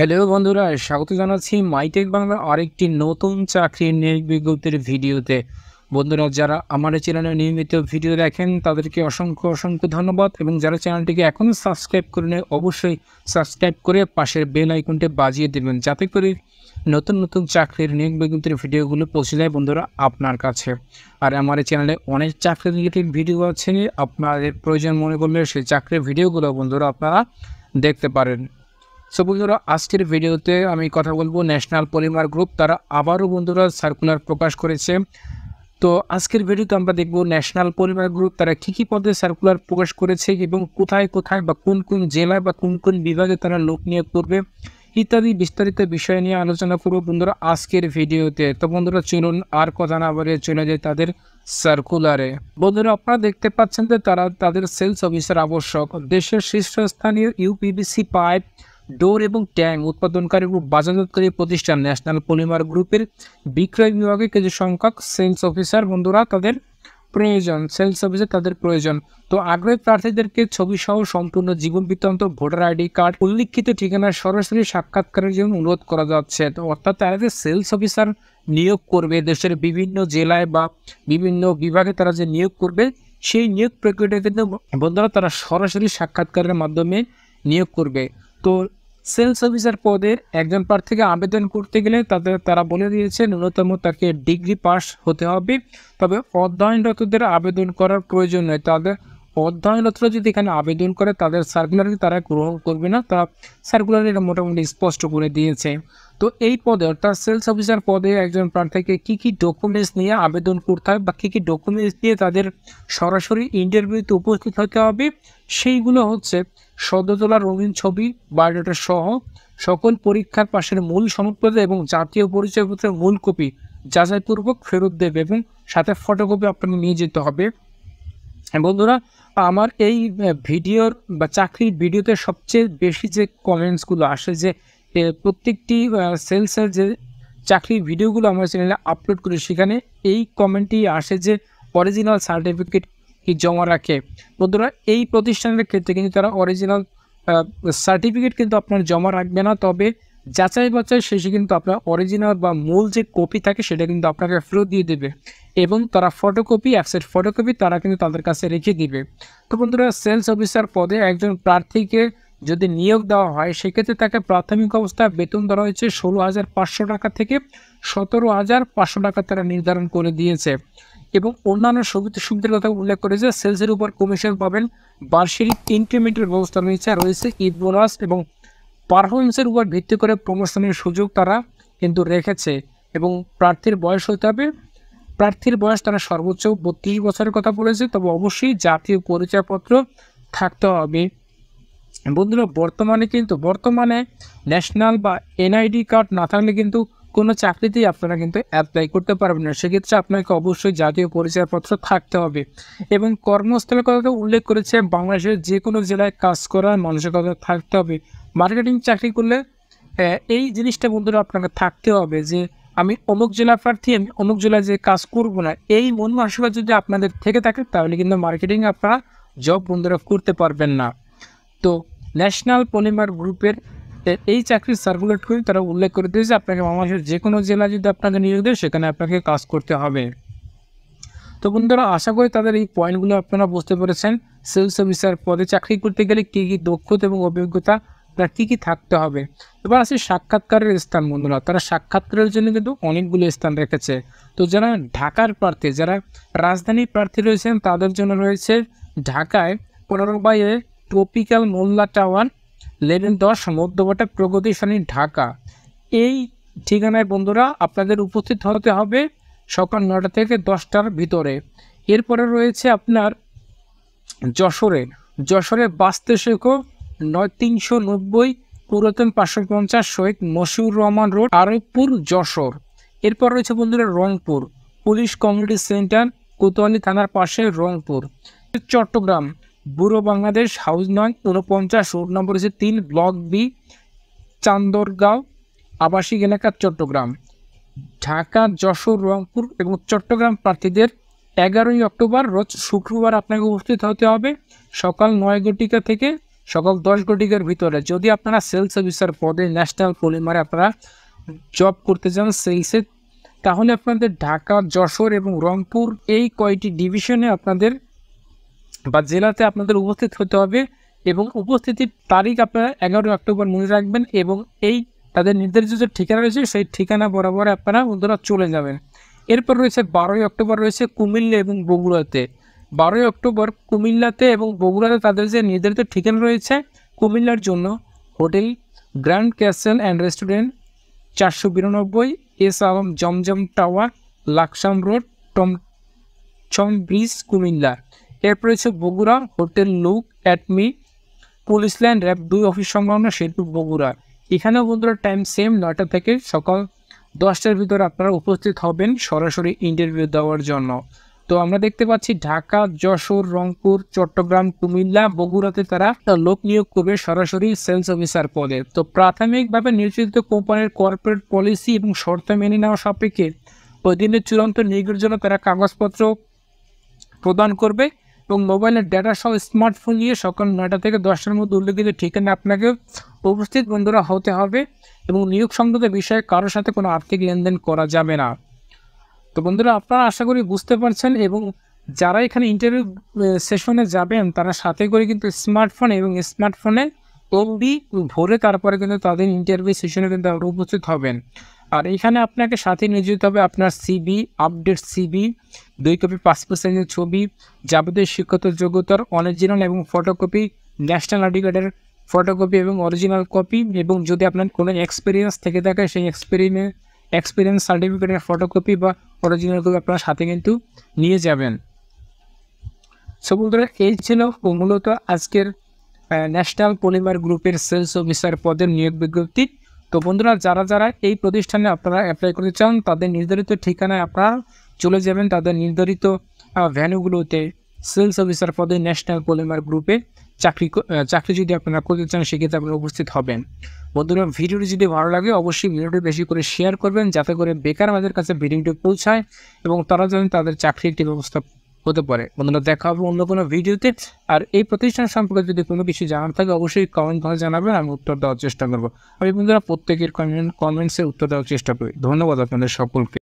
hello বন্ধুরা স্বাগত জানাচ্ছি মাইটেক বাংলা আরেকটি নতুন চাকরির নিয়োগ বিজ্ঞপ্তির ভিডিওতে বন্ধুরা যারা আমার চ্যানেলে নিয়মিত ভিডিও দেখেন তাদেরকে অসংখ্য অসংখ্য ধন্যবাদ এবং যারা চ্যানেলটিকে এখনও সাবস্ক্রাইব করে নেয় অবশ্যই সাবস্ক্রাইব করে পাশের বেল আইকনটি বাজিয়ে দেবেন যাতে করে নতুন নতুন চাকরির নিয়োগ বিজ্ঞপ্তির ভিডিওগুলো পৌঁছে যায় বন্ধুরা আপনার কাছে আর আমার চ্যানেলে অনেক চাকরি রিলেটেড ভিডিও আছে আপনাদের প্রয়োজন মনে করলে সেই চাকরির ভিডিওগুলো বন্ধুরা আপনারা দেখতে পারেন সো বন্ধুরা আজকের ভিডিওতে আমি কথা বলবো ন্যাশনাল পলিমার গ্রুপ তারা আবারও বন্ধুরা সার্কুলার প্রকাশ করেছে তো আজকের ভিডিওতে আমরা দেখব ন্যাশনাল পরিবার গ্রুপ তারা কী কী পদে সার্কুলার প্রকাশ করেছে এবং কোথায় কোথায় বা কোন কোন জেলায় বা কোন কোন বিভাগে তারা লোক নিয়োগ করবে ইত্যাদি বিস্তারিত বিষয় নিয়ে আলোচনা করব বন্ধুরা আজকের ভিডিওতে তো বন্ধুরা চলুন আর কথা না বলে চলে যায় তাদের সার্কুলারে বন্ধুরা আপনারা দেখতে পাচ্ছেন যে তারা তাদের সেলস অফিসার আবশ্যক দেশের শীর্ষস্থানীয় ইউপিবিসি পাইপ ডোর এবং ট্যাং উৎপাদনকারী ও বাজারজাতকারী প্রতিষ্ঠান ন্যাশনাল পলিমার গ্রুপের বিক্রয় বিভাগে কিছু সংখ্যক সেলস অফিসার বন্ধুরা তাদের প্রয়োজন সেলস অফিসে তাদের প্রয়োজন তো আগ্রহী প্রার্থীদেরকে ছবি সহ সম্পূর্ণ জীবন বৃত্তান্ত ভোটার আইডি কার্ড উল্লিখিত ঠিকানায় সরাসরি সাক্ষাৎকারের জন্য অনুরোধ করা যাচ্ছে তো অর্থাৎ তারা যে সেলস অফিসার নিয়োগ করবে দেশের বিভিন্ন জেলায় বা বিভিন্ন বিভাগে তারা যে নিয়োগ করবে সেই নিয়োগ প্রক্রিয়াটা কিন্তু বন্ধুরা তারা সরাসরি সাক্ষাৎকারের মাধ্যমে নিয়োগ করবে তো সেলস অফিসার পদে একজন প্রার্থীকে আবেদন করতে গেলে তাদের তারা বলে দিয়েছে ন্যূনতম তাকে ডিগ্রি পাস হতে হবে তবে অধ্যয়নরতদের আবেদন করার প্রয়োজন নয় তাদের অধ্যয়নরতরা যদি এখানে আবেদন করে তাদের সার্কুলারি তারা গ্রহণ করবে না তা সার্কুলার এটা মোটামুটি স্পষ্ট করে দিয়েছে তো এই পদে অর্থাৎ সেলস অফিসার পদে একজন প্রার্থীকে কী কী ডকুমেন্টস নিয়ে আবেদন করতে হবে বা কী কী ডকুমেন্টস নিয়ে তাদের সরাসরি ইন্টারভিউতে উপস্থিত হতে হবে সেইগুলো হচ্ছে সদ্যতলা রঙিন ছবি বায়োডাটা সহ সকল পরীক্ষার পাশের মূল সনদপত্র এবং জাতীয় পরিচয়পত্রের মূল কপি যাচাইপূর্বক ফেরত দেবে এবং সাথে ফটোকপি আপনাকে নিয়ে যেতে হবে হ্যাঁ বন্ধুরা আমার এই ভিডিওর বা চাকরির ভিডিওতে সবচেয়ে বেশি যে কমেন্টসগুলো আসে যে প্রত্যেকটি সেলসের যে চাকরির ভিডিওগুলো আমার চ্যানেলে আপলোড করি সেখানে এই কমেন্টটি আসে যে অরিজিনাল সার্টিফিকেট কি জমা রাখে বন্ধুরা এই প্রতিষ্ঠানের ক্ষেত্রে কিন্তু তারা অরিজিনাল সার্টিফিকেট কিন্তু আপনার জমা রাখবে না তবে যাচাই বাচাই শেষে কিন্তু আপনার অরিজিনাল বা মূল যে কপি থাকে সেটা কিন্তু আপনাকে ফেরত দিয়ে দেবে এবং তারা ফটোকপি অ্যাপসের ফটোকপি তারা কিন্তু তাদের কাছে রেখে দিবে তো বন্ধুরা সেলস অফিসার পদে একজন প্রার্থীকে যদি নিয়োগ দেওয়া হয় সেক্ষেত্রে তাকে প্রাথমিক অবস্থায় বেতন ধরা হয়েছে ষোলো হাজার পাঁচশো টাকা থেকে সতেরো হাজার পাঁচশো টাকা তারা নির্ধারণ করে দিয়েছে এবং অন্যান্য সুবিধা সুবিধার কথা উল্লেখ করেছে সেলসের উপর কমিশন পাবেন বার্ষিক ইনক্রিমেন্টের ব্যবস্থা রয়েছে রয়েছে ঈদ বোনাস এবং পারফরমেন্সের উপর ভিত্তি করে প্রমোশনের সুযোগ তারা কিন্তু রেখেছে এবং প্রার্থীর বয়স হতে হবে প্রার্থীর বয়স তারা সর্বোচ্চ বত্রিশ বছরের কথা বলেছে তবে অবশ্যই জাতীয় পরিচয়পত্র থাকতে হবে বন্ধুরা বর্তমানে কিন্তু বর্তমানে ন্যাশনাল বা এনআইডি কার্ড না থাকলে কিন্তু কোনো চাকরিতেই আপনারা কিন্তু অ্যাপ্লাই করতে পারবেন না সেক্ষেত্রে আপনাকে অবশ্যই জাতীয় পরিচয়পত্র থাকতে হবে এবং কর্মস্থলের কথা উল্লেখ করেছে বাংলাদেশের যে কোনো জেলায় কাজ করার কথা থাকতে হবে মার্কেটিং চাকরি করলে এই জিনিসটা বন্ধুরা আপনাকে থাকতে হবে যে আমি অমুক জেলা প্রার্থী আমি অমুক জেলায় যে কাজ করব না এই মন মানসিকতা যদি আপনাদের থেকে থাকে তাহলে কিন্তু মার্কেটিং আপনারা জব বন্ধুরা করতে পারবেন না তো ন্যাশনাল পলিমার গ্রুপের এই চাকরি সার্কুলেট করে তারা উল্লেখ করে দিয়েছে আপনাকে বাংলাদেশের যে কোনো জেলায় যদি আপনাকে নিয়োগ দেয় সেখানে আপনাকে কাজ করতে হবে তো বন্ধুরা আশা করি তাদের এই পয়েন্টগুলো আপনারা বুঝতে পেরেছেন সেলস অফিসার পদে চাকরি করতে গেলে কী কী দক্ষতা এবং অভিজ্ঞতা তার কী কী থাকতে হবে এবার আসে সাক্ষাৎকারের স্থান বন্ধুরা তারা সাক্ষাৎকারের জন্য কিন্তু অনেকগুলো স্থান রেখেছে তো যারা ঢাকার প্রার্থী যারা রাজধানী প্রার্থী রয়েছেন তাদের জন্য রয়েছে ঢাকায় পনেরো বাইয়ে ট্রপিক্যাল মোল্লা টাওয়ার লেভেন দশ মধ্যবাটা প্রগতি ঢাকা এই ঠিকানায় বন্ধুরা আপনাদের উপস্থিত হতে হবে সকাল নটা থেকে দশটার ভিতরে এরপরে রয়েছে আপনার যশোরে যশোরে বাস্তে নয় তিনশো নব্বই পুরাতন পাঁচশো পঞ্চাশ শহীদ মশিউর রহমান রোড আরবপুর যশোর এরপর রয়েছে বন্ধুরা Rangpur police community centre Kotwali থানার পাশে রংপুর চট্টগ্রাম বুড়ো বাংলাদেশ হাউস নয় উনপঞ্চাশ রোড নম্বর হচ্ছে তিন ব্লক বি চান্দরগাঁও আবাসিক এলাকা চট্টগ্রাম ঢাকা যশোর রংপুর এবং চট্টগ্রাম প্রার্থীদের এগারোই অক্টোবর রোজ শুক্রবার আপনাকে উপস্থিত হতে হবে সকাল নয় ঘটিকা থেকে সকল দশ কোটিকের ভিতরে যদি আপনারা সেলস অফিসার পদে ন্যাশনাল পলিমারে আপনারা জব করতে চান সেলসে তাহলে আপনাদের ঢাকা যশোর এবং রংপুর এই কয়টি ডিভিশনে আপনাদের বা জেলাতে আপনাদের উপস্থিত হতে হবে এবং উপস্থিতির তারিখ আপনারা এগারোই অক্টোবর মনে রাখবেন এবং এই তাদের নির্ধারিত যে ঠিকানা রয়েছে সেই ঠিকানা বরাবর আপনারা ওদের চলে যাবেন এরপর রয়েছে বারোই অক্টোবর রয়েছে কুমিল্লা এবং বগুড়াতে বারোই অক্টোবর কুমিল্লাতে এবং বগুড়াতে তাদের যে নির্ধারিত ঠিকানা রয়েছে কুমিল্লার জন্য hotel grand castle and restaurant চারশো বিরানব্বই S Alam Zamzam tower Laksam road চম ব্রিজ কুমিল্লা এরপর রয়েছে Bogura hotel look at me police line RAB দুই অফিস সংলগ্ন সেতু বগুড়া এখানেও বন্ধুরা টাইম সেম নয়টা থেকে সকাল দশটার ভিতরে আপনারা উপস্থিত হবেন সরাসরি ইন্টারভিউ দেওয়ার জন্য তো আমরা দেখতে পাচ্ছি ঢাকা যশোর রংপুর চট্টগ্রাম কুমিল্লা বগুড়াতে তারা লোক নিয়োগ করবে সরাসরি সেলস অফিসার পদে তো প্রাথমিকভাবে নির্বাচিত কোম্পানির কর্পোরেট পলিসি এবং শর্ত মেনে নেওয়া সাপেক্ষে প্রতিদিনের চূড়ান্ত নিয়োগের জন্য তারা কাগজপত্র প্রদান করবে এবং মোবাইলের ডেটা সহ স্মার্টফোন নিয়ে সকাল নয়টা থেকে দশটার মধ্যে উল্লেখিত ঠিকানা আপনাকে উপস্থিত বন্ধুরা হতে হবে এবং নিয়োগ সংক্রান্ত বিষয়ে কারোর সাথে কোনো আর্থিক লেনদেন করা যাবে না বন্ধুরা আপনারা আশা করি বুঝতে পারছেন এবং যারা এখানে ইন্টারভিউ সেশনে যাবেন তারা সাথে করে কিন্তু স্মার্টফোন এবং স্মার্টফোনে অবধি ভরে তারপরে কিন্তু তাদের ইন্টারভিউ সেশনে কিন্তু উপস্থিত হবেন আর এখানে আপনাকে সাথে নিয়ে যেতে হবে আপনার সিবি আপডেট সিবি দুই কপি পাসপোর্ট সাইজের ছবি যাবতীয় শিক্ষত যোগ্যতার অরিজিনাল এবং ফটোকপি ন্যাশনাল আইডি কার্ডের ফটোকপি এবং অরিজিনাল কপি এবং যদি আপনার কোনো এক্সপিরিয়েন্স থেকে থাকে সেই এক্সপিরিয়েন্স এক্সপিরিয়েন্স সার্টিফিকেটের ফটোকপি বা অরিজিনাল কপি আপনারা সাথে কিন্তু নিয়ে যাবেন সো বন্ধুরা এই ছিল মূলত আজকের ন্যাশনাল পলিমার গ্রুপের সেলস অফিসার পদের নিয়োগ বিজ্ঞপ্তি তো বন্ধুরা যারা যারা এই প্রতিষ্ঠানে আপনারা অ্যাপ্লাই করতে চান তাদের নির্ধারিত ঠিকানায় আপনারা চলে যাবেন তাদের নির্ধারিত ভ্যানুগুলোতে সেলস অফিসার পদে ন্যাশনাল পলিমার গ্রুপে চাকরি চাকরি যদি আপনারা করতে চান সেক্ষেত্রে আপনারা উপস্থিত হবেন বন্ধুরা ভিডিওটি যদি ভালো লাগে অবশ্যই ভিডিওটি বেশি করে শেয়ার করবেন যাতে করে বেকার আমাদের কাছে ভিডিওটি পৌঁছায় এবং তারা যেন তাদের চাকরি একটি ব্যবস্থা হতে পারে বন্ধুরা দেখা হবে অন্য কোনো ভিডিওতে আর এই প্রতিষ্ঠান সম্পর্কে যদি কোনো কিছু জানার থাকে অবশ্যই কমেন্ট করে জানাবেন আমি উত্তর দেওয়ার চেষ্টা করবো আমি বন্ধুরা প্রত্যেকের কমেন্ট কমেন্টসে উত্তর দেওয়ার চেষ্টা করি ধন্যবাদ আপনাদের সকলকে